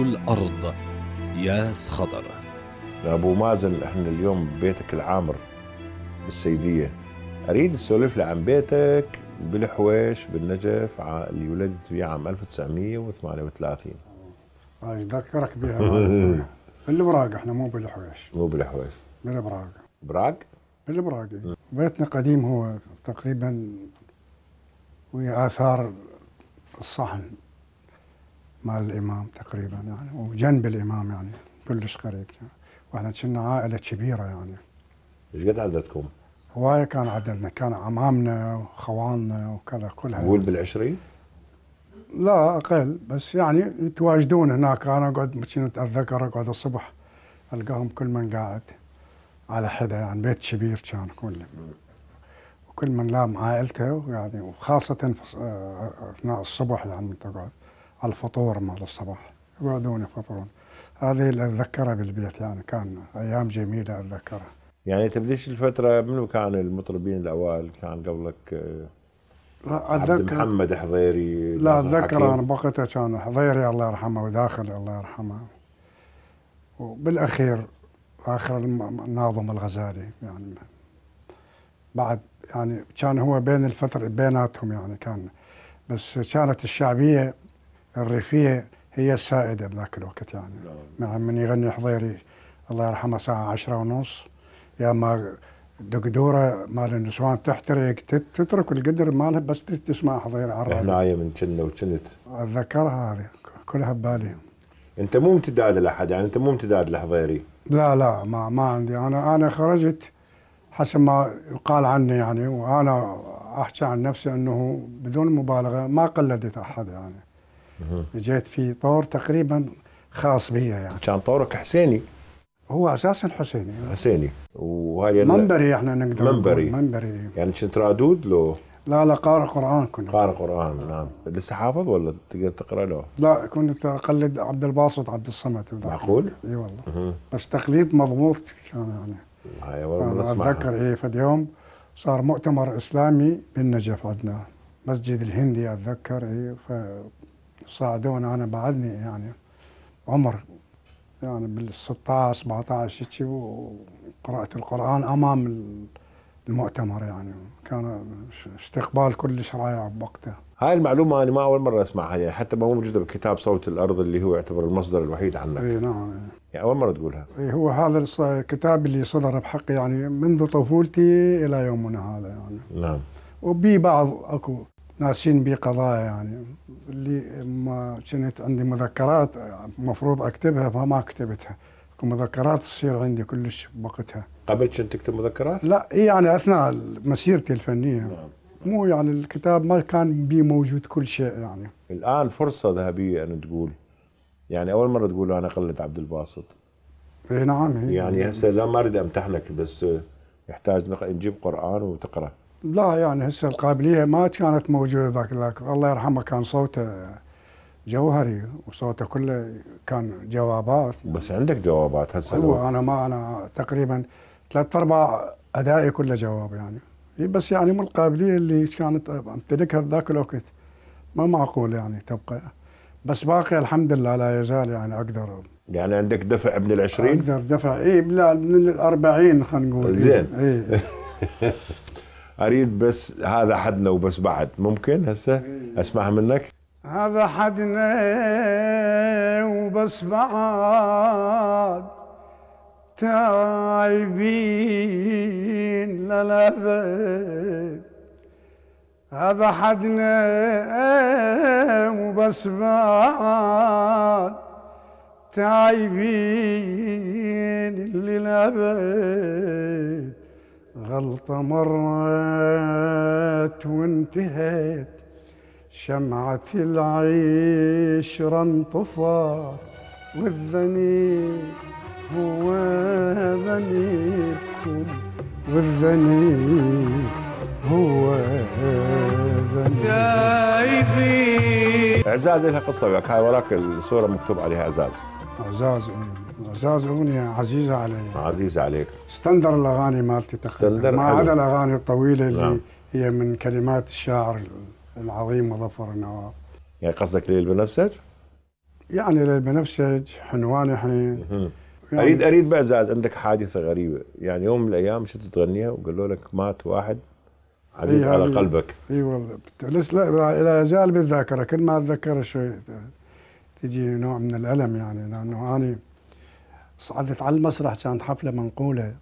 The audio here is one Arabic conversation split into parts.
الأرض ياس خضر أبو مازن إحنا اليوم بيتك العامر بالسيدية أريد أسولف لي عن بيتك بالحويش بالنجف اللي ولدت فيه عام 1938 ذكرك بها بالبراق إحنا مو بالحويش مو بالحويش بالبراق براق؟ بالبراق بيتنا قديم هو تقريبا ويا آثار الصحن مع الامام تقريبا يعني وجنب الامام يعني كلش قريب يعني. واحنا كنا عائله كبيره يعني ايش قد عددكم؟ هواي كان عددنا كان عمامنا وخوالنا وكذا كلها قول بالعشرين؟ لا اقل بس يعني يتواجدون هناك انا اقعد اتذكر اقعد الصبح القاهم كل من قاعد على حدا يعني بيت كبير كان كله وكل من لام عائلته وقاعدين يعني، وخاصة آه، آه، أثناء الصبح يعني تقعد على الفطور مال الصباح يقعدون يفطرون هذه اللي اتذكرها بالبيت يعني كان ايام جميله اتذكرها يعني انت بديش الفتره منو كان المطربين الاوائل كان قبلك آه، لا اتذكر محمد حضيري لا اتذكر انا بوقتها كان حضيري الله يرحمه وداخل الله يرحمه وبالاخير اخر الناظم الغزالي يعني بعد يعني كان هو بين الفتره بيناتهم يعني كان بس كانت الشعبيه الريفيه هي السائده بذاك الوقت يعني نعم. مع من يغني حضيري الله يرحمه ساعه عشرة ونص يا ما دقدوره مال النسوان تحترق تترك القدر مالها بس تسمع حضيري على الراديو احنا من كنا وكنت اتذكرها هذه كلها ببالي انت مو امتداد لاحد يعني انت مو امتداد لحضيري لا لا ما ما عندي انا انا خرجت حسب ما يقال عني يعني وانا احكي عن نفسي انه بدون مبالغه ما قلدت احد يعني جيت في طور تقريبا خاص بيا يعني كان طورك حسيني هو اساسا حسيني حسيني وهاي منبري احنا نقدر منبري منبري يعني كنت رادود لو لا لا قارئ قران كنت قارئ قران نعم لسه حافظ ولا تقدر تقرا له؟ لا كنت اقلد عبد الباسط عبد الصمد معقول؟ اي والله بس تقليد مضبوط كان يعني هاي والله اتذكر اي فاليوم صار مؤتمر اسلامي بالنجف عندنا مسجد الهندي اتذكر اي ساعدونا انا بعدني يعني عمر يعني بال 16 17 هيك وقرات القران امام المؤتمر يعني كان استقبال كلش رائع بوقتها هاي المعلومة أنا ما أول مرة أسمعها يعني حتى ما موجودة بكتاب صوت الأرض اللي هو يعتبر المصدر الوحيد عنك. إي نعم. يعني أول مرة تقولها. إي هو هذا الكتاب اللي صدر بحقي يعني منذ طفولتي إلى يومنا هذا يعني. نعم. وبي بعض اكو ناسين بي قضايا يعني اللي ما كانت عندي مذكرات المفروض اكتبها فما كتبتها مذكرات تصير عندي كلش بوقتها قبل كنت تكتب مذكرات؟ لا يعني اثناء مسيرتي الفنيه نعم. مو يعني الكتاب ما كان بيه موجود كل شيء يعني الان فرصه ذهبيه ان تقول يعني اول مره تقول انا قلد عبد الباسط اي نعم يعني هسه لا ما اريد امتحنك بس يحتاج نجيب قران وتقرا لا يعني هسه القابليه ما كانت موجوده ذاك الوقت الله يرحمه كان صوته جوهري وصوته كله كان جوابات بس عندك جوابات هسه هو انا ما انا تقريبا ثلاث ارباع ادائي كله جواب يعني بس يعني من القابليه اللي كانت امتلكها بذاك الوقت ما معقول يعني تبقى بس باقي الحمد لله لا يزال يعني اقدر يعني عندك دفع من ال20؟ اقدر دفع اي لا من ال40 خلينا نقول زين اي اريد بس هذا حدنا وبس بعد ممكن هسه إيه. اسمع منك هذا حدنا وبس بعد تايبين للابد هذا حدنا وبس بعد تايبين للابد غلطة مرات وانتهيت شمعة العيش انطفت والذنيب هو ذنيبكم والذنيب هو ذنيب عزاز لها قصة وياك هاي وراك الصورة مكتوب عليها عزاز اعزاز اغنيه اعزاز اغنيه عزيزه علي عزيزه عليك ستندر الاغاني مالتي تقريبا ما عدا الاغاني الطويله اللي نعم. هي من كلمات الشاعر العظيم مظفر النواب يعني قصدك ليل بنفسج؟ يعني ليل بنفسج حنوان حنين يعني اريد اريد بعزاز عندك حادثه غريبه يعني يوم من الايام شفت تغنيها وقالوا لك مات واحد عزيز إيه على قلبك اي والله لا لا يزال بالذاكره كل ما اتذكر شوي تجي نوع من الألم يعني لأنه أنا صعدت على المسرح كانت حفلة منقولة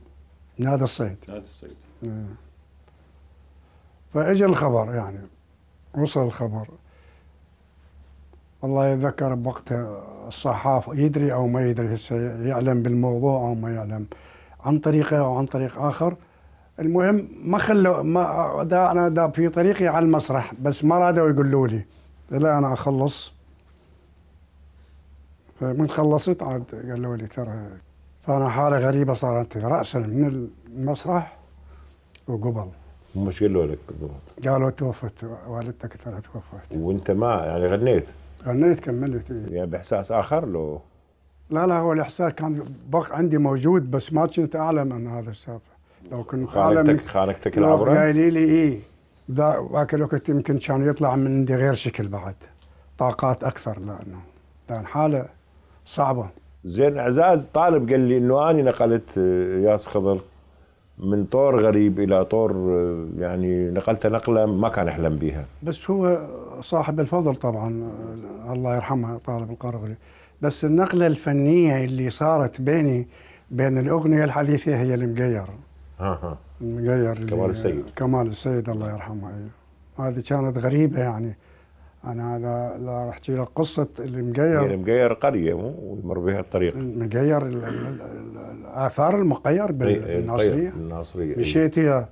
نادى الصيد نادى الصيد إيه. فاجى الخبر يعني وصل الخبر الله يذكر بوقتها الصحافة يدري أو ما يدري هسه يعلم بالموضوع أو ما يعلم عن طريقه أو عن طريق آخر المهم ما خلوا ما دا أنا دا في طريقي على المسرح بس ما رادوا يقولوا لي لا أنا أخلص فمن خلصت عاد قالوا لي ترى فانا حاله غريبه صارت راسا من المسرح وقبل مش قالوا لك بالضبط قالوا توفت والدتك ترى توفت وانت ما يعني غنيت غنيت كملت إيه؟ يعني باحساس اخر لو لا لا هو الاحساس كان بق عندي موجود بس ما كنت اعلم ان هذا السالفه لو كنت اعلم خانقتك العبره قايلين لي اي ذاك الوقت يمكن كان يطلع من عندي غير شكل بعد طاقات اكثر لانه لان حاله صعبه زين اعزاز طالب قال لي انه انا نقلت آه، ياس خضر من طور غريب الى طور آه، يعني نقلته نقله ما كان يحلم بها بس هو صاحب الفضل طبعا آه، الله يرحمه طالب القرغلي بس النقله الفنيه اللي صارت بيني بين الاغنيه الحديثه هي المقير ها المقير كمال السيد كمال السيد الله يرحمه أيوه. هذه كانت غريبه يعني انا لا رح لك قصه المقير يعني مجير قريه مو ويمر بها الطريق مجير اثار المقير طيب، طيب، بالناصريه الناصريه مشيت مشيتيها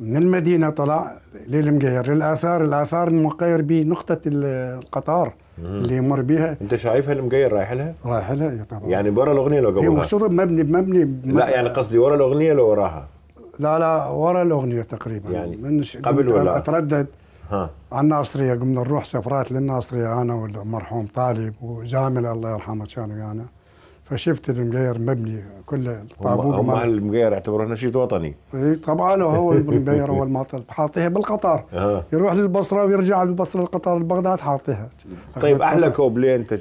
من المدينه طلع للمقير الاثار الاثار المقير بنقطه القطار اللي يمر بها انت شايفها المقير رايح لها؟ رايح لها طبعا يعني ورا الاغنيه لو قبلها مقصوده مبني مبني لا يعني قصدي ورا الاغنيه لو وراها لا لا ورا الاغنيه تقريبا يعني من قبل ولا اتردد ها الناصرية قمنا نروح سفرات للناصرية أنا والمرحوم طالب وجامل الله يرحمه كان يعني فشفت المقير مبني كله الطابوق هم اهل المقير اعتبروه نشيد وطني اي طبعا هو المقير هو المطل حاطيها بالقطار أه. يروح للبصره ويرجع للبصره القطار لبغداد حاطيها طيب احلى كوبلي انت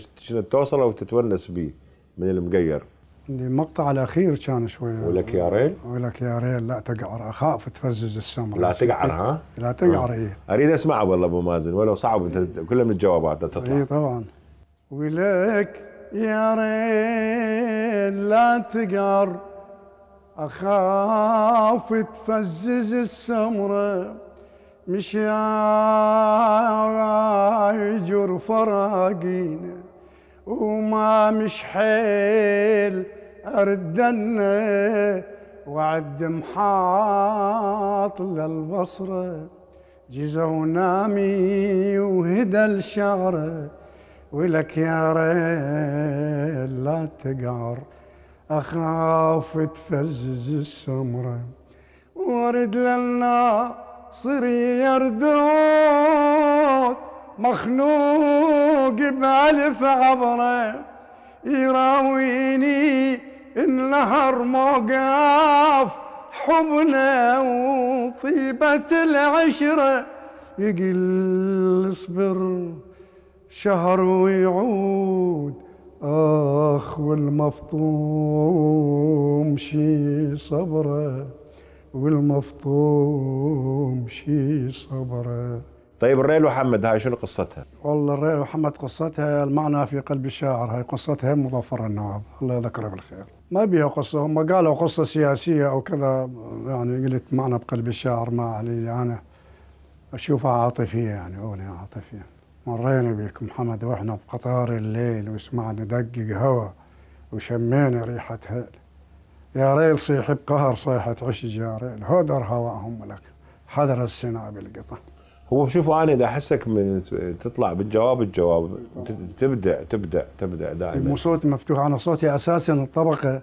توصله وتتونس به من المقير المقطع الاخير كان شويه ولك يا ريل ولك يا ريل لا تقعر اخاف تفزز السمره لا تقعر إيه، ها لا تقعر آه. اي اريد اسمع والله ابو مازن ولو صعب انت كلها من الجوابات تطلع اي طبعا ولك يا ريل لا تقعر اخاف تفزز السمره مش يا جور فراقينا وما مش حيل أردن وعد محاط للبصرة جزا ونامي وهدى الشعر ولك يا ريل لا تقعر أخاف تفزز السمرة وارد صري يردون مخنوق بألف عبره يراويني النهر موقف حبنا وطيبة العشرة يقل اصبر شهر ويعود آخ والمفطوم شي صبره والمفطوم شي صبره طيب الريل محمد هاي شنو قصتها؟ والله الريل محمد قصتها المعنى في قلب الشاعر هاي قصتها مظفر النواب الله يذكره بالخير ما بيها قصة هم قالوا قصة سياسية أو كذا يعني قلت معنى بقلب الشاعر ما علي أنا يعني أشوفها عاطفية يعني أغنية عاطفية مرينا بك محمد وإحنا بقطار الليل وسمعنا دقق هوا وشمينا ريحة هيل يا ريل صيح بقهر صيحة عشج يا ريل هدر هواهم لك حذر السنا بالقطن هو شوفوا انا اذا احسك من تطلع بالجواب الجواب تبدع تبدع تبدع دائما مو صوتي مفتوح انا صوتي اساسا الطبقه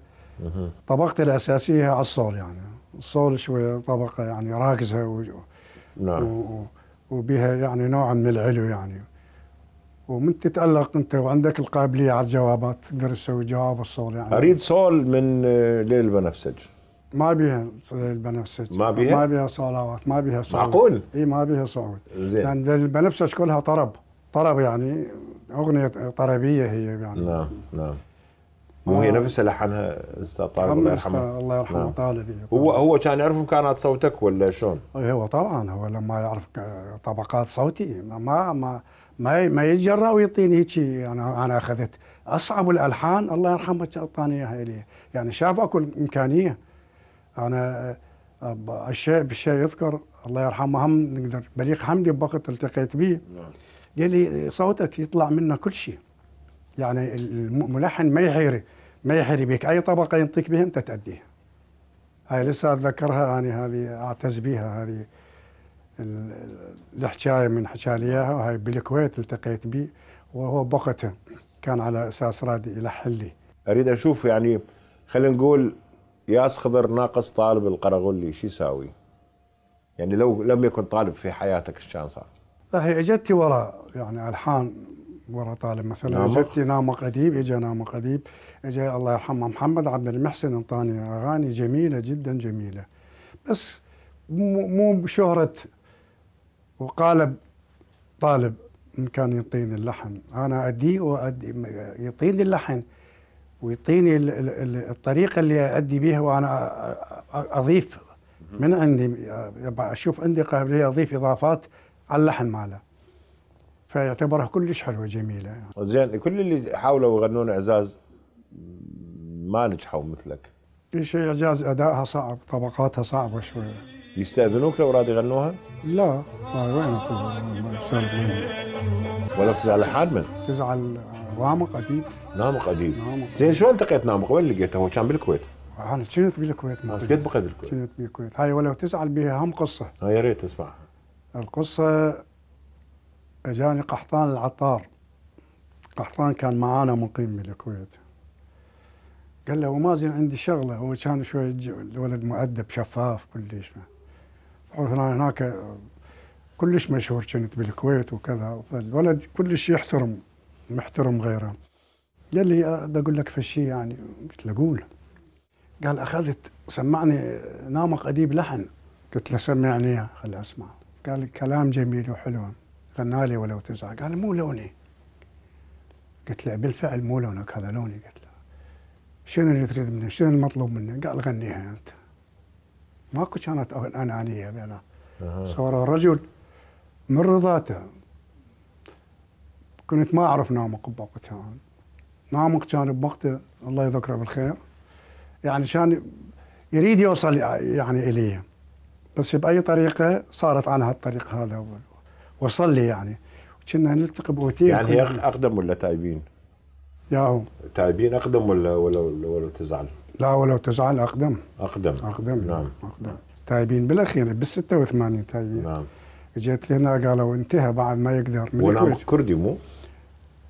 طبقتي الاساسيه على الصول يعني الصول شوي طبقه يعني راكزه و... نعم و... وبها يعني نوع من العلو يعني ومن تتالق انت وعندك القابليه على الجوابات تقدر تسوي جواب الصول يعني اريد صول من آه، ليل البنفسج ما بيها البنفسج ما بيها؟ ما بيها صلوات ما بيها صعود معقول؟ اي ما بيها صعود زين يعني لان البنفسج كلها طرب طرب يعني اغنيه طربيه هي يعني نعم نعم وهي نفسها لحنها استاذ طالب الله يرحمه الله يرحمه نعم. طالب هو هو كان يعرف مكانات صوتك ولا شلون؟ هو طبعا هو لما يعرف طبقات صوتي ما ما ما ما يتجرأ ويعطيني هيك انا انا اخذت اصعب الالحان الله يرحمه اعطاني اياها الي يعني شاف اكو امكانيه انا الشيء بالشيء يذكر الله يرحمه هم نقدر بريق حمدي بوقت التقيت به نعم. قال لي صوتك يطلع منه كل شيء يعني الملحن ما يحيري ما يحيري بك اي طبقه ينطيك بها انت تأديها هاي لسه اتذكرها يعني هذه اعتز بها هذه الحكايه من حكى لي اياها وهي بالكويت التقيت به وهو بوقتها كان على اساس راد يلحن لي اريد اشوف يعني خلينا نقول ياس خضر ناقص طالب القرغولي شو يساوي؟ يعني لو لم يكن طالب في حياتك ايش كان صار؟ لا هي اجت ورا يعني الحان ورا طالب مثلا نعم. اجتني نامه قديم اجى نامه قديم اجى الله يرحمه محمد عبد المحسن انطاني اغاني جميله جدا جميله بس مو بشهره وقالب طالب ان كان يعطيني اللحن انا اديه وأدي يعطيني اللحن ويعطيني الطريقه اللي ادي بها وانا اضيف من عندي اشوف عندي قابليه اضيف اضافات على اللحن ماله فيعتبرها كلش حلوه جميله يعني. زين كل اللي حاولوا يغنون اعزاز ما نجحوا مثلك شيء اعزاز ادائها صعب طبقاتها صعبه شويه يستاذنوك لو راد يغنوها؟ لا ما وين اكون ولا تزعل حال من؟ تزعل رامق اديب نامق قديم نعم نامق زين شلون التقيت نامق وين لقيته هو كان بالكويت؟ انا كنت بالكويت قد بقيت بالكويت؟ كنت بالكويت هاي ولو تزعل بها هم قصه ها آه، يا ريت تسمع القصه اجاني قحطان العطار قحطان كان معانا مقيم بالكويت قال له وما زين عندي شغله هو كان شوي الولد مؤدب شفاف كلش طبعا هناك كلش مشهور كنت بالكويت وكذا فالولد كلش يحترم محترم غيره قال لي اقول لك في شيء يعني قلت له قول قال اخذت سمعني نامق اديب لحن قلت له سمعني اياه خلي اسمع قال كلام جميل وحلو غنى لي ولو تزعل قال مو لوني قلت له بالفعل مو لونك هذا لوني قلت له شنو اللي تريد مني شنو المطلوب مني قال غنيها انت ماكو كانت انانيه بينه صار الرجل من رضاته كنت ما اعرف نامق بوقتها نعمق كان بوقته الله يذكره بالخير يعني كان يريد يوصل يعني إلي بس بأي طريقة صارت عنها الطريق هذا وصل لي يعني كنا نلتقي بأوتيل يعني هي أقدم ولا تايبين؟ ياهو تايبين أقدم ولا ولا ولو تزعل؟ لا ولو تزعل أقدم أقدم أقدم نعم أقدم تايبين بالأخير بال 86 تايبين نعم جيت لهنا قالوا انتهى بعد ما يقدر من ولا كردي مو؟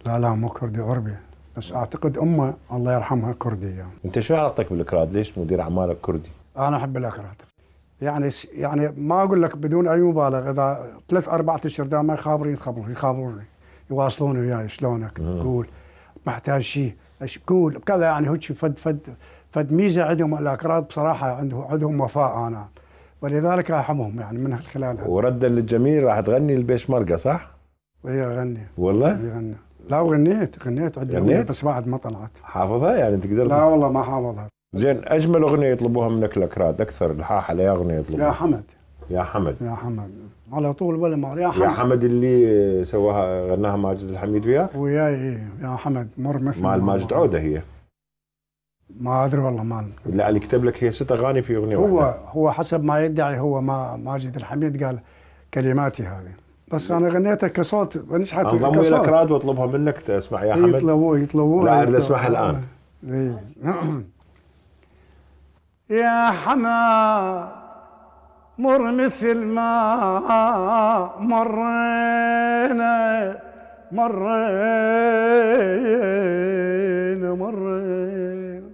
لا لا مو كردي عربي بس اعتقد امه الله يرحمها كرديه يعني. انت شو علاقتك بالاكراد؟ ليش مدير اعمالك كردي؟ انا احب الاكراد يعني يعني ما اقول لك بدون اي مبالغه اذا ثلاث اربع اشهر دائما خابرين خبر يخابروني يواصلون وياي شلونك قول محتاج شيء قول كذا يعني هيك فد فد فد ميزه عندهم الاكراد بصراحه عندهم عندهم وفاء انا ولذلك احبهم يعني من خلالها وردا للجميل راح تغني البيش مرقه صح؟ اي اغني والله؟ إيه، اغني لا وغنيت غنيت عدة غنيت؟ بس بعد ما طلعت حافظها يعني انت قدرت لا والله ما حافظها زين اجمل اغنيه يطلبوها منك الاكراد اكثر الحاح على اغنيه يطلبوها يا حمد يا حمد يا حمد على طول ولا مار يا حمد يا حمد اللي سواها غناها ماجد الحميد وياك وياي إيه. يا حمد مر مثل مال ماجد عوده هي ما ادري والله مال لا اللي كتب لك هي ست اغاني في اغنيه هو واحدة. هو حسب ما يدعي هو ما ماجد الحميد قال كلماتي هذه بس انا غنيتها كصوت مانيش كصوت انضموا الى كراد واطلبها منك تسمع يا حمد يطلبوه يطلبوه لا اريد اسمعها الان آه، إيه. يا حمد مر مثل ما مرينا مرينا مرينا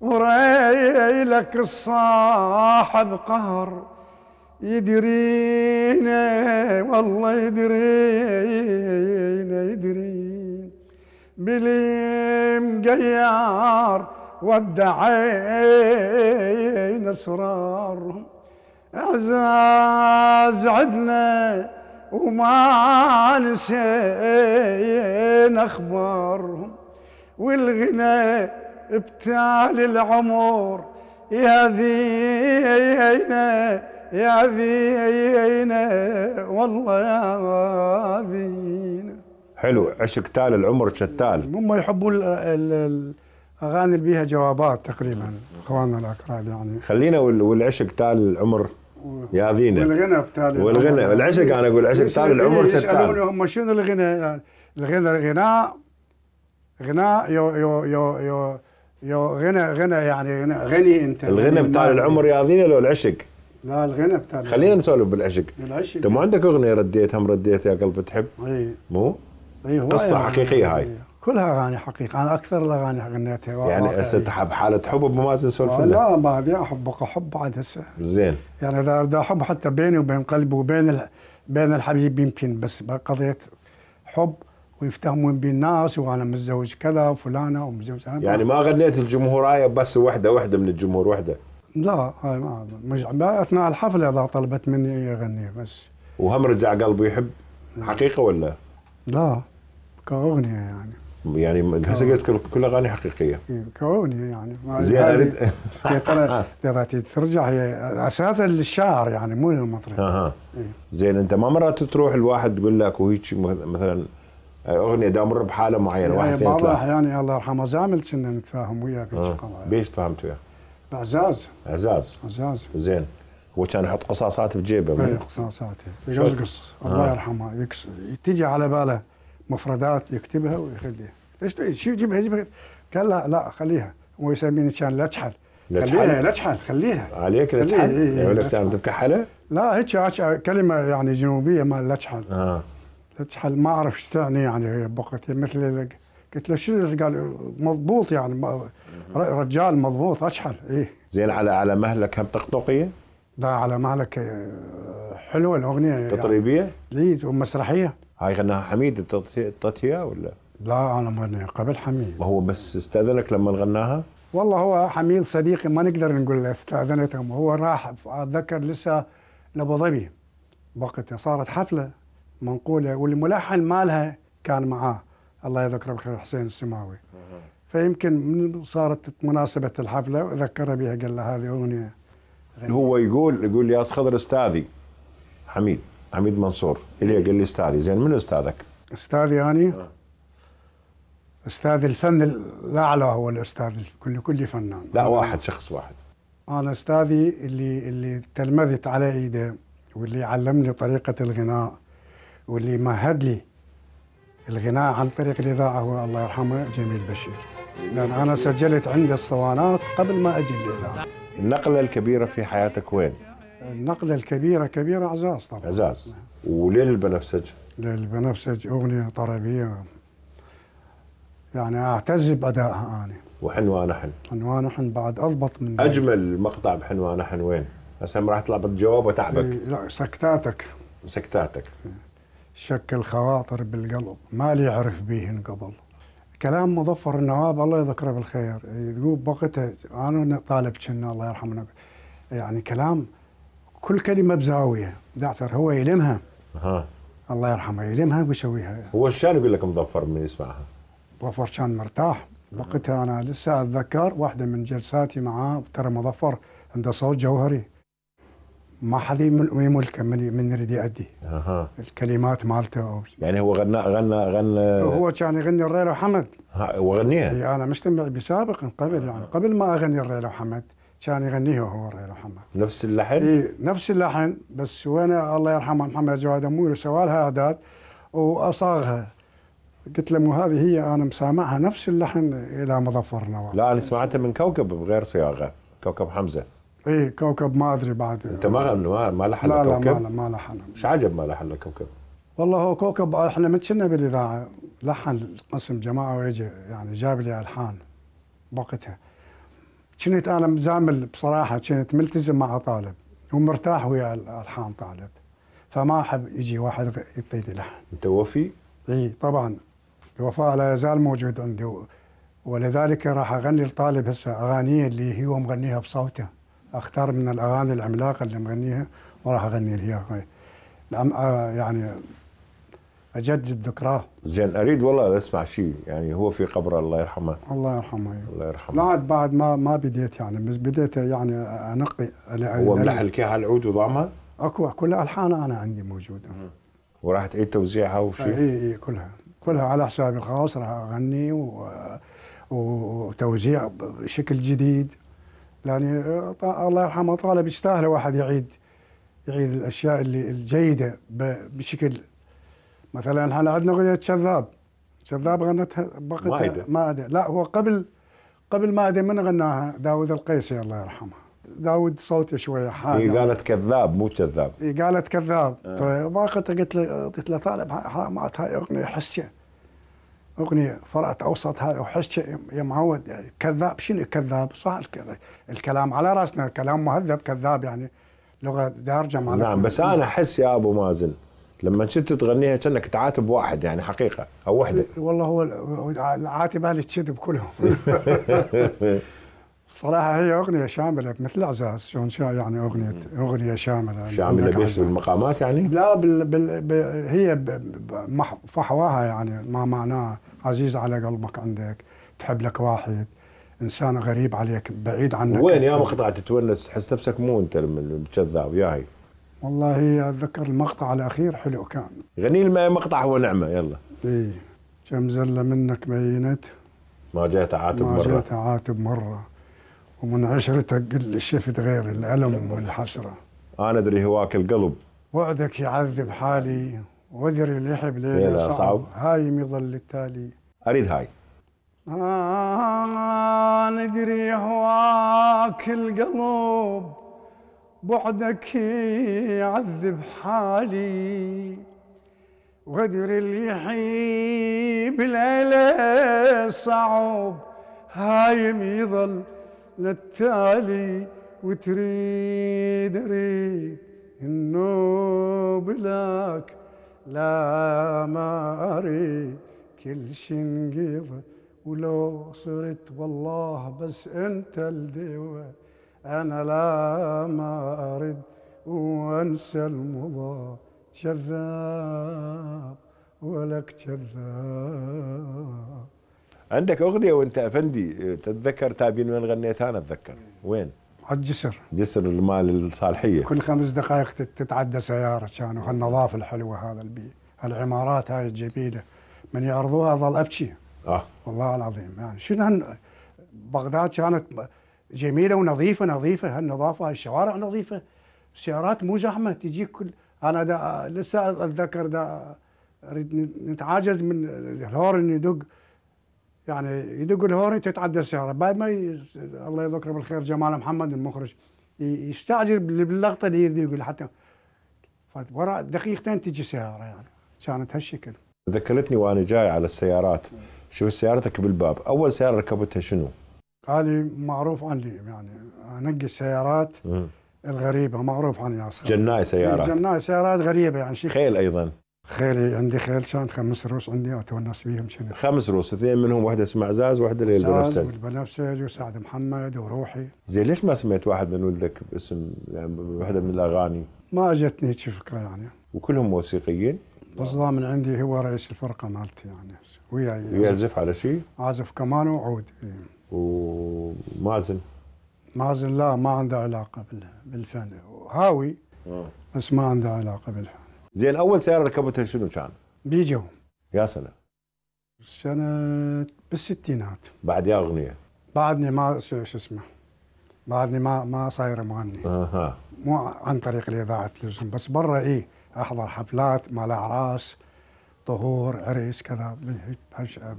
وريلك الصاحب قهر يدرينا والله يدرينا يدرينا بالمقيار ودعينا اسرارهم اعزاز عدنا وما نسينا اخبارهم والغنى بتالي العمر يهذينا يا ذينا والله يا ذينا حلو عشق تال العمر شتال هم يحبوا الاغاني اللي بيها جوابات تقريبا اخواننا الاكراد يعني خلينا والعشق تال العمر يا ذينا والغنى بتال والغنى العشق انا اقول عشق تال العمر إيه، شتال يسالوني هم شنو الغنى الغنى الغناء غناء يو يو يو يو يو غنى غنى يعني غنى غني انت الغنى بتاع العمر يا ذينا لو العشق لا الغنى بتاع خلينا نسولف بالعشق بالعشق انت طيب، ما عندك اغنيه رديتها مرديتها يا قلب تحب اي مو؟ اي قصه حقيقيه هاي كلها اغاني حقيقه انا اكثر الاغاني غنيتها يعني هسه انت حاله حب مازن سولف آه، لا بعد احبك احب بعد هسه زين يعني اذا اريد احب حتى بيني وبين قلبي وبين ال... بين الحبيب يمكن بس قضيه حب ويفتهمون بين الناس وانا متزوج كذا وفلانه ومتزوج يعني ما غنيت هاي بس وحده وحده من الجمهور وحده لا هاي ما مش اثناء الحفله اذا طلبت مني اغني بس وهم رجع قلبه يحب حقيقه ولا؟ لا كاغنيه يعني يعني هسه قلت كل اغاني حقيقيه إيه، كاغنيه يعني زين يا ترى ترجع هي اساسا للشاعر يعني مو للمطرب اها إيه. زين انت ما مرات تروح الواحد تقول لك وهيك مثلا اغنيه دام امر بحاله معينه إيه، واحد بعض الاحيان الله يرحمه زامل كنا نتفاهم وياه بهيك قضايا بيش تفاهمت وياه؟ بعزاز عزاز عزاز زين هو كان يحط قصاصات بجيبه اي قصاصات يقصقص آه. الله يرحمه يكس... تجي على باله مفردات يكتبها ويخليها ايش شو يجيبها يجيبها قال لا لا خليها هو يسميني كان لا خليها لا تشحن خليها عليك لا تشحن إيه، إيه، يقول لك كان لا هيك كلمه يعني جنوبيه مال لا تشحن آه. لا تشحن ما اعرف ايش تعني يعني هي بقت مثل قلت له شنو قال مضبوط يعني رجال مضبوط اشحن ايه زين على على مهلك هم طقطقيه؟ لا على مهلك آه، حلوه الاغنيه يعني. تطريبيه؟ يعني. اي ومسرحيه هاي غناها حميد التطيا ولا؟ لا انا ما قبل حميد هو بس استاذنك لما غناها؟ والله هو حميد صديقي ما نقدر نقول له استاذنتهم هو راح اتذكر لسه لابو ظبي وقتها صارت حفله منقوله والملحن مالها كان معاه الله يذكره بالخير حسين السماوي فيمكن من صارت مناسبة الحفلة وذكر بها قال له هذه أغنية غنية. هو يقول يقول يا خضر استاذي حميد حميد منصور اللي قال لي استاذي زين من استاذك؟ استاذي أني؟ آه. استاذ الفن الأعلى هو الأستاذ كل كل فنان لا واحد شخص واحد أنا أستاذي اللي اللي تلمذت على إيده واللي علمني طريقة الغناء واللي مهد لي الغناء عن طريق الإذاعة هو الله يرحمه جميل بشير لأن أنا سجلت عندي اسطوانات قبل ما أجي الإذاعة النقلة الكبيرة في حياتك وين؟ النقلة الكبيرة كبيرة عزاز طبعا عزاز وليل البنفسج؟ ليل البنفسج أغنية طربية يعني أعتز بأدائها أنا وحنوان حن حنوان حن بعد أضبط من أجمل دي. مقطع بحنوان حن وين؟ هسه راح تطلع بالجواب وتعبك إيه، لا سكتاتك سكتاتك شكل خواطر بالقلب ما لي يعرف بيهن قبل كلام مظفر النواب الله يذكره بالخير يقول بقته انا طالب كنا الله يرحمه يعني كلام كل كلمه بزاويه دعتر هو يلمها ها. الله يرحمه يلمها ويسويها هو شان يقول لك مظفر من يسمعها مظفر كان مرتاح وقتها انا لسه اتذكر واحده من جلساتي معاه ترى مظفر عنده صوت جوهري ما حد يملك من من يريد يأدي أها. الكلمات مالته يعني هو غنى غنى غنى هو كان يغني الريلة وحمد وغنيها اي انا مجتمع بسابق قبل يعني قبل ما اغني الريلة وحمد كان يغنيها هو الريلة وحمد نفس اللحن؟ اي نفس اللحن بس وانا الله يرحمه محمد جواد اموري سوالها اعداد واصاغها قلت له مو هذه هي انا مسامعها نفس اللحن الى مظفر نواف لا انا سمعتها من كوكب بغير صياغه كوكب حمزه ايه كوكب ما ادري بعد انت ما ما ما لحن لا لا ما ما لحن مش عجب ما لحن كوكب والله هو كوكب احنا من كنا بالاذاعه لحن قسم جماعه ويجي يعني جاب لي الحان وقتها كنت انا مزامل بصراحه كنت ملتزم مع طالب ومرتاح ويا الحان طالب فما احب يجي واحد يعطيني لحن انت وفي؟ اي طبعا الوفاء لا يزال موجود عندي ولذلك راح اغني لطالب هسه اغانيه اللي هو مغنيها بصوته اختار من الاغاني العملاقه اللي مغنيها وراح اغني لها آه، يعني اجدد ذكراه زين اريد والله اسمع شيء يعني هو في قبره الله يرحمه الله يرحمه أيوه. الله يرحمه بعد بعد ما ما بديت يعني بس بديت يعني انقي هو ملح الكيح على العود وضامها؟ اكو كل الحان انا عندي موجوده وراح تعيد توزيعها وشيء؟ اي اي كلها كلها على حسابي الخاص راح اغني و... وتوزيع بشكل جديد يعني الله يرحمه طالب يستاهل واحد يعيد يعيد الاشياء اللي الجيده بشكل مثلا احنا عندنا اغنيه كذاب كذاب غنتها بقت ما ادري لا هو قبل قبل ما ادري من غناها داود القيسي الله يرحمه داود صوته شويه حاد هي قالت كذاب مو كذاب هي قالت كذاب آه. فوقتها طيب، قلت له قلت له طالب حرام هاي اغنيه حسيه أغنية فرقت أوسط هذا وحش يا معود كذاب شنو كذاب صح الكلام على راسنا كلام مهذب كذاب يعني لغة دارجة مع نعم بس أنا أحس يا أبو مازن لما كنت تغنيها كأنك تعاتب واحد يعني حقيقة أو وحدة والله هو عاتب أهل الكذب كلهم صراحة هي أغنية شاملة مثل عزاز شلون يعني أغنية أغنية شاملة شاملة بس بالمقامات يعني؟ لا بال بال هي فحواها يعني ما معناها عزيز على قلبك عندك تحب لك واحد انسان غريب عليك بعيد عنك وين يا مقطع تتونس تحس نفسك مو انت المتشذع وياي والله اتذكر المقطع الاخير حلو كان غني لنا مقطع هو نعمه يلا ايه كم زله منك بينت ما جيت عاتب مره ما جيت عاتب مره ومن عشرتك قل شفت غير الالم والحسره انا ادري هواك القلب وعدك يعذب حالي وذر اللحب ليلة صعب, صعب هاي مظل التالي أريد هاي آه ندري هواك القلب بعدك يعذب حالي وادري اللي يحيب ليلة صعب هايم يظل للتالي وتريد اريد النوب لك لا ما كل شي نقيضه ولو صرت والله بس انت الديوة انا لا ما ارد وانسى المضى كذاب ولك كذاب عندك اغنيه وانت افندي تتذكر تابين وين غنيتها انا اتذكر وين على الجسر جسر المال الصالحيه كل خمس دقائق تتعدى سياره كان وهالنظافة الحلوه هذا البي هالعمارات هاي الجميله من يعرضوها اظل ابكي اه والله العظيم يعني شنو هن بغداد كانت جميله ونظيفه نظيفه هالنظافه هاي الشوارع نظيفه السيارات مو زحمه تجيك كل انا دا لسه اتذكر دا نتعاجز من الهور اللي يدق يعني يدق الهورن تتعدى السياره بعد ما ي... الله يذكره بالخير جمال محمد المخرج يستعجل باللقطه اللي يقول حتى ورا دقيقتين تجي سياره يعني كانت هالشكل ذكرتني وانا جاي على السيارات شوف سيارتك بالباب اول سياره ركبتها شنو؟ هذه معروف عني يعني انقي السيارات الغريبه معروف عني ياسر جناي إيه، سيارات جناي سيارات غريبه يعني شيء خيل ايضا خالي عندي شان خمس روس عندي اتونس بيهم شنو خمس روس اثنين منهم واحده اسمها عزاز واحده اللي البنفسجي والبنفسجي وسعد محمد وروحي زين ليش ما سميت واحد من ولدك باسم يعني واحده من الاغاني؟ ما اجتني هيك فكره يعني وكلهم موسيقيين؟ بس من عندي هو رئيس الفرقه مالتي يعني وياي يعزف على شيء؟ عازف كمان وعود ومازن مازن لا ما عنده آه. علاقه بالفن هاوي بس ما عنده علاقه بالفن زين اول سياره ركبتها شنو كان؟ بيجو يا سلام سنه بالستينات بعد يا اغنيه بعدني ما شو اسمه بعدني ما ما صاير مغني اها مو عن طريق الاذاعه تلزم بس برا اي احضر حفلات مال اعراس طهور عريس كذا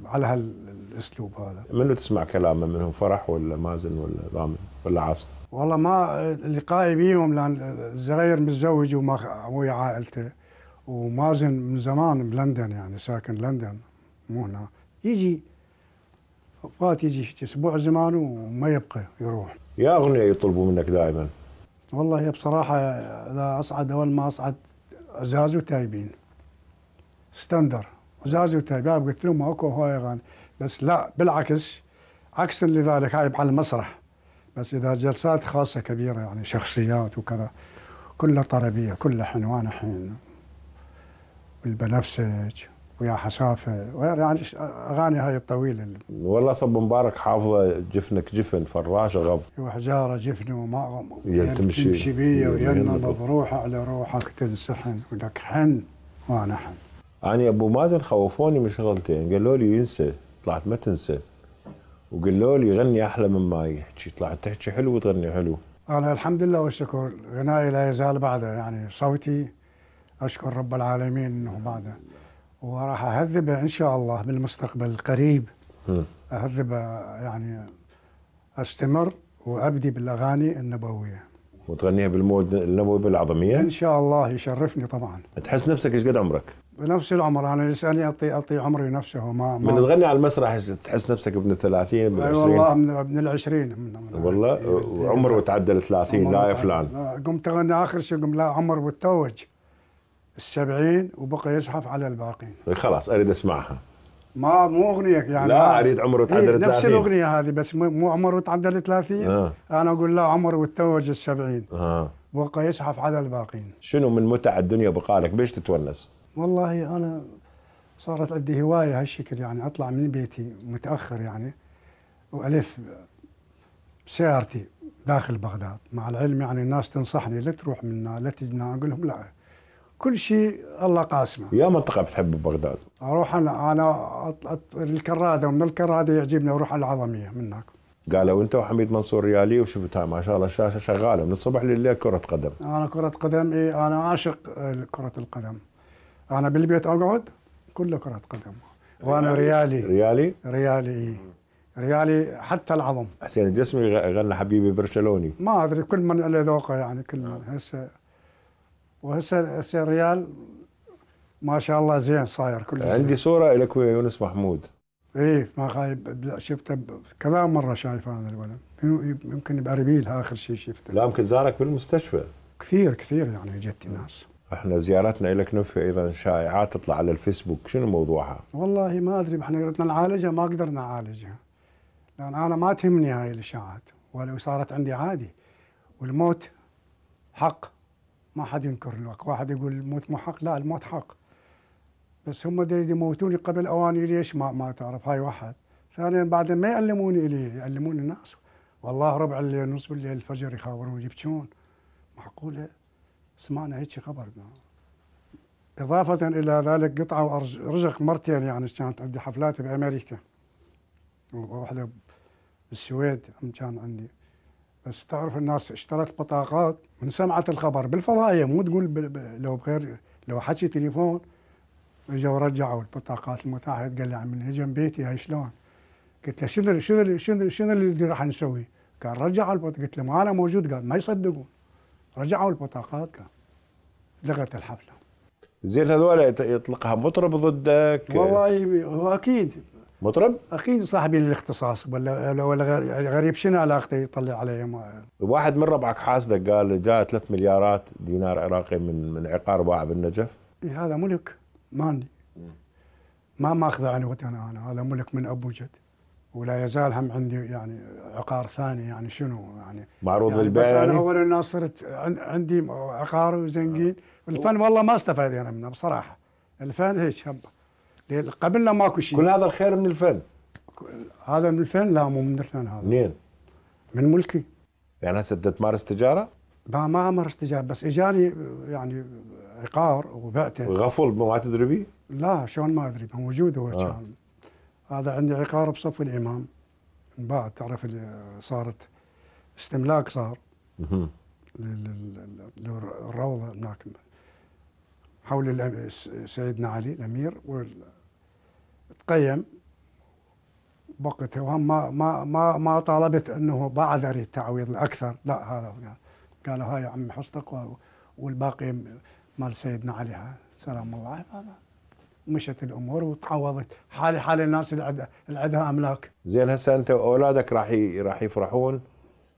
على هالاسلوب هذا منو تسمع كلامه منهم فرح ولا مازن ولا ضامن ولا عاصم؟ والله ما لقائي بيهم لان الزغير متزوج وما ويا عائلته ومازن من زمان بلندن يعني ساكن لندن مو هنا يجي فات يجي اسبوع زمان وما يبقى يروح يا اغنيه يطلبوا منك دائما والله هي بصراحه اذا اصعد اول ما اصعد ازاز وتايبين ستاندر ازاز وتايبين قلت لهم اكو هواي اغاني بس لا بالعكس عكس لذلك هاي على المسرح بس اذا جلسات خاصه كبيره يعني شخصيات وكذا كلها طربيه كلها حنوانه حين والبنفسج ويا حسافه وغير يعني اغاني هاي الطويله والله صب مبارك حافظه جفنك جفن فراشه غض وحجاره جفن وما يعني تمشي تمشي بيا وين مضروحه على روحك تنسحن ولك حن وانا حن اني ابو مازن خوفوني من شغلتين قالوا لي ينسى طلعت ما تنسى وقالوا لي غني احلى من ما يحكي طلعت تحكي حلو وتغني حلو انا الحمد لله والشكر غنائي لا يزال بعده يعني صوتي أشكر رب العالمين أنه بعده وراح أهذبه إن شاء الله بالمستقبل القريب أهذبه يعني أستمر وأبدي بالأغاني النبوية وتغنيها بالمود النبوي بالعظمية إن شاء الله يشرفني طبعا تحس نفسك إيش قد عمرك؟ بنفس العمر انا الانسان يعطي اطي عمري نفسه ما, ما من تغني على المسرح تحس نفسك ابن 30 ابن 20 والله من ابن ال 20 والله وعمره تعدى ال 30 لا يا فلان قمت اغني اخر شيء قمت لا عمر وتوج السبعين وبقى يزحف على الباقي طيب خلاص اريد اسمعها ما مو اغنية يعني لا اريد عمره تعدل إيه، الثلاثين نفس الاغنيه هذه بس مو عمره تعدل الثلاثين آه. انا اقول لا عمره وتوج ال 70 آه. وبقى يزحف على الباقين شنو من متع الدنيا بقالك بيش تتونس؟ والله انا صارت عندي هوايه هالشكل يعني اطلع من بيتي متاخر يعني والف بسيارتي داخل بغداد مع العلم يعني الناس تنصحني لا تروح منا لا تجنا اقول لهم لا كل شيء الله قاسمه يا منطقه بتحب ببغداد اروح انا انا الكراده ومن الكراده يعجبني اروح على العظميه من هناك قالوا انت وحميد منصور ريالي وشفتها ما شاء الله الشاشه شغاله من الصبح لليل كره قدم انا كره قدم اي انا عاشق كره القدم انا بالبيت اقعد كله كره قدم وانا ريالي ريالي ريالي إيه. ريالي حتى العظم حسين الجسمي غنى حبيبي برشلوني ما ادري كل من له ذوقه يعني كل من هسه وهسه هسه الريال ما شاء الله زين صاير كل عندي زين. صوره لك ويا يونس محمود اي ما غايب شفته كذا مره شايفه هذا الولد يمكن باربيل اخر شيء شفته لا يمكن زارك بالمستشفى كثير كثير يعني جت ناس احنا زيارتنا لك نوفي ايضا شائعات تطلع على الفيسبوك شنو موضوعها؟ والله ما ادري احنا قدرنا نعالجها ما قدرنا نعالجها لان انا ما تهمني هاي الاشاعات ولو صارت عندي عادي والموت حق ما حد ينكر لك واحد يقول الموت مو حق لا الموت حق بس هم دليل يموتوني قبل اواني ليش ما ما تعرف هاي واحد ثانيا بعدين ما يعلموني لي يعلمون الناس والله ربع الليل نص بالليل الفجر يخاورون يبكون معقوله سمعنا هيك خبر إضافة إلى ذلك قطعة ورزق مرتين يعني كانت عندي حفلات بأمريكا وواحدة بالسويد كان عندي بس تعرف الناس اشترت بطاقات من سمعة الخبر بالفضائية مو تقول لو بغير لو حكي تليفون اجوا رجعوا البطاقات المتاحه قال لي من هجم بيتي هاي شلون؟ قلت له شنو شنو شنو شنو اللي راح نسوي؟ قال رجعوا البطاقات قلت له ما انا موجود قال ما يصدقون رجعوا البطاقات قال لغت الحفله زين هذول يطلقها مطرب ضدك والله اكيد مطرب اكيد صاحبي الاختصاص ولا ولا يعني غريب شنو علاقتي يطلع علي ما. واحد من ربعك حاسدك قال جاء 3 مليارات دينار عراقي من من عقار باع بالنجف إيه، هذا ملك ماني ما ماخذه عن وطني انا هذا ملك من ابو جد ولا يزال هم عندي يعني عقار ثاني يعني شنو يعني معروض يعني للبيع بس انا يعني؟ اول الناس صرت عندي عقار وزنقين الفن والله ما استفاد انا منه بصراحه الفن هيك هبه قبلنا ماكو شيء كل هذا الخير من الفن هذا من الفن لا مو من الفن هذا منين؟ من ملكي يعني هسه تمارس تجاره؟ ما ما امارس تجاره بس اجاني يعني عقار وبعته غفل ما تدري به؟ لا شلون ما ادري موجود هو آه. كان هذا عندي عقار بصف الامام انباع تعرف صارت استملاك صار للروضه هناك حول سيدنا علي الامير وال تقيم وقتها وهم ما ما ما ما طالبت انه بعد اريد تعويض الاكثر لا هذا يعني قالوا هاي عمي حصتك والباقي مال سيدنا علي سلام الله عليه مشت الامور وتعوضت حالي حال الناس اللي عندها املاك. زين هسه انت اولادك راح راح يفرحون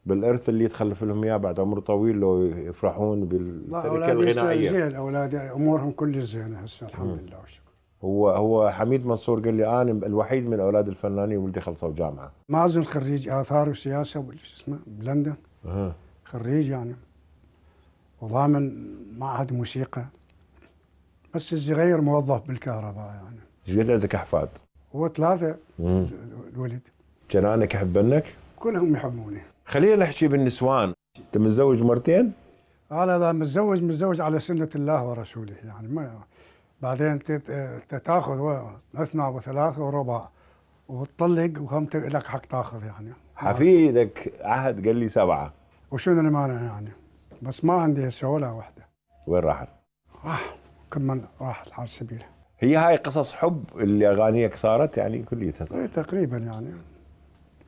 بالارث اللي تخلف لهم اياه بعد عمر طويل لو يفرحون بالتركه الغنائيه. زين اولادي امورهم كل زينه هسه الحمد لله والشكر. هو هو حميد منصور قال لي انا الوحيد من اولاد الفنانين ولدي خلصوا جامعه مازن خريج اثار وسياسه وش اسمه بلندن أه. خريج يعني وضامن معهد موسيقى بس الصغير موظف بالكهرباء يعني ايش قد عندك احفاد؟ هو ثلاثه الولد جنانك يحبنك؟ كلهم يحبوني خلينا نحكي بالنسوان انت متزوج مرتين؟ انا آه، اذا متزوج متزوج على سنه الله ورسوله يعني ما بعدين تاخذ اثنى وثلاث وربع وتطلق وهم لك حق تاخذ يعني حفيدك عهد قال لي سبعه وشنو اللي مانع يعني بس ما عندي هسه ولا وحده وين راحت؟ راح كمان راحت على سبيله هي هاي قصص حب اللي اغانيك صارت يعني كليتها ايه تقريبا يعني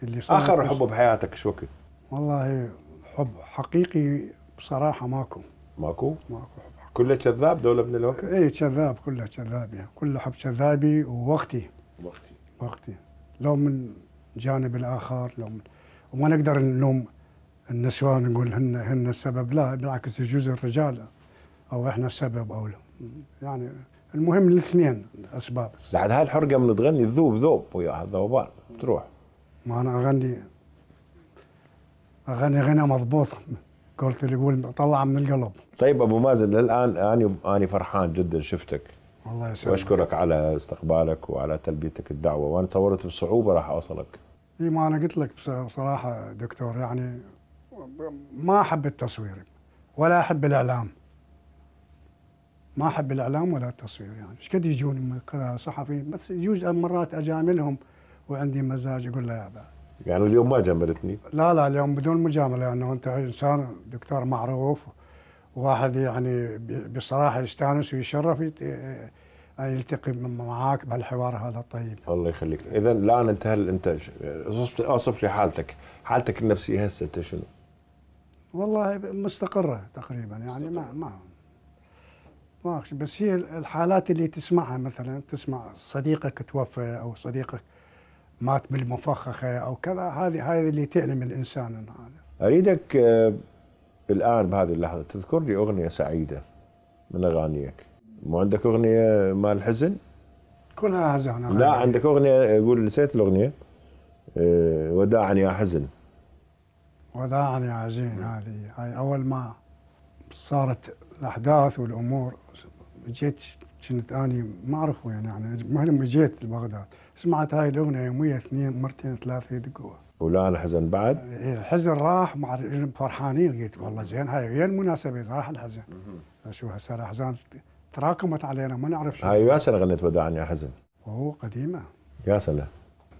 اللي صار اخر حب بحياتك شو وقت؟ والله حب حقيقي بصراحه ماكو ماكو؟ ماكو حب كله كذاب دولة من الوقت؟ اي كذاب كله كذاب يعني كله حب كذابي ووقتي وقتي وقتي لو من جانب الاخر لو من وما نقدر نلوم النسوان نقول هن هن السبب لا بالعكس يجوز الرجال او احنا السبب او لا يعني المهم الاثنين اسباب بعد هاي الحرقه من تغني ذوب ذوب وياها ذوبان تروح ما انا اغني اغني غنى مضبوط كرة يقول طلع من القلب طيب ابو مازن للان اني اني فرحان جدا شفتك الله يسلمك واشكرك على استقبالك وعلى تلبيتك الدعوه وانا تصورت بصعوبه راح اوصلك اي ما انا قلت لك بصراحه دكتور يعني ما احب التصوير ولا احب الاعلام ما احب الاعلام ولا التصوير يعني ايش قد يجوني صحفيين بس يجوز مرات اجاملهم وعندي مزاج اقول له يا بقى. يعني اليوم ما جاملتني لا لا اليوم بدون مجامله لانه يعني انت انسان دكتور معروف واحد يعني بصراحه يستانس ويشرف آه، يلتقي معاك بهالحوار هذا الطيب الله يخليك اذا الان انت هل انت اوصف لي حالتك حالتك النفسيه هسه انت شنو؟ والله مستقره تقريبا يعني مستقرة. ما ما ما بس هي الحالات اللي تسمعها مثلا تسمع صديقك توفى او صديقك مات بالمفخخه او كذا هذه هذه اللي تألم الانسان هذا اريدك آه، الان بهذه اللحظه تذكر لي اغنيه سعيده من اغانيك مو عندك اغنيه مال الحزن؟ كلها حزن لا عندك اغنيه يقول نسيت الاغنيه أه وداعا يا حزن وداعا يا حزين هذه هاي اول ما صارت الاحداث والامور جيت كنت اني ما اعرف وين يعني المهم جيت لبغداد سمعت هاي الأغنية يومية اثنين مرتين ثلاثة يدقوها ولا الحزن بعد؟ إيه، الحزن راح مع فرحانين قلت والله زين هاي هي المناسبة راح الحزن شو هسه الأحزان تراكمت علينا ما نعرف شو هاي ياسر غنت وداعا يا حزن اوه قديمة يا سلام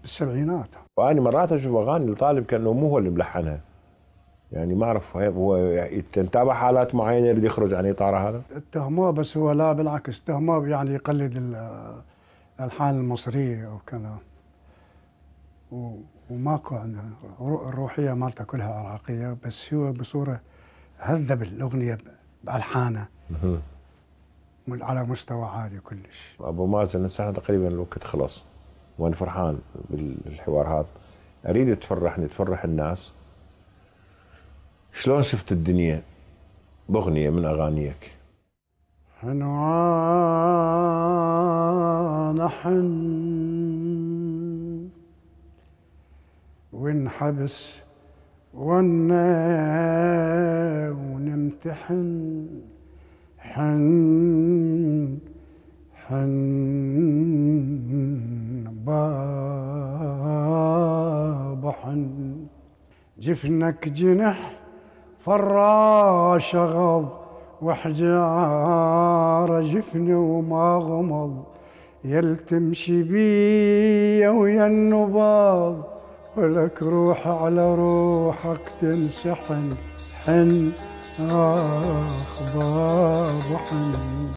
بالسبعينات وأنا مرات أشوف أغاني الطالب كأنه مو هو اللي ملحنها يعني ما اعرف هو تنتابع حالات معينه يريد يخرج عن اطار هذا؟ اتهموه بس هو لا بالعكس اتهموه يعني يقلد الالحان المصرية وكذا وماكو عندنا الروحية مالته كلها عراقية بس هو بصورة هذب الأغنية بألحانه على مستوى عالي كلش أبو مازن هسه تقريبا الوقت خلص وأنا فرحان بالحوار هذا أريد تفرحني تفرح الناس شلون شفت الدنيا بأغنية من أغانيك نحن نحن ونحبس ونا ونمتحن حن حن باب حن جفنك جنح فراش غض وحجارة جفني وما غمض يل تمشي بيا ويا النباض ولك روح على روحك تنشحن حن آخ باب حن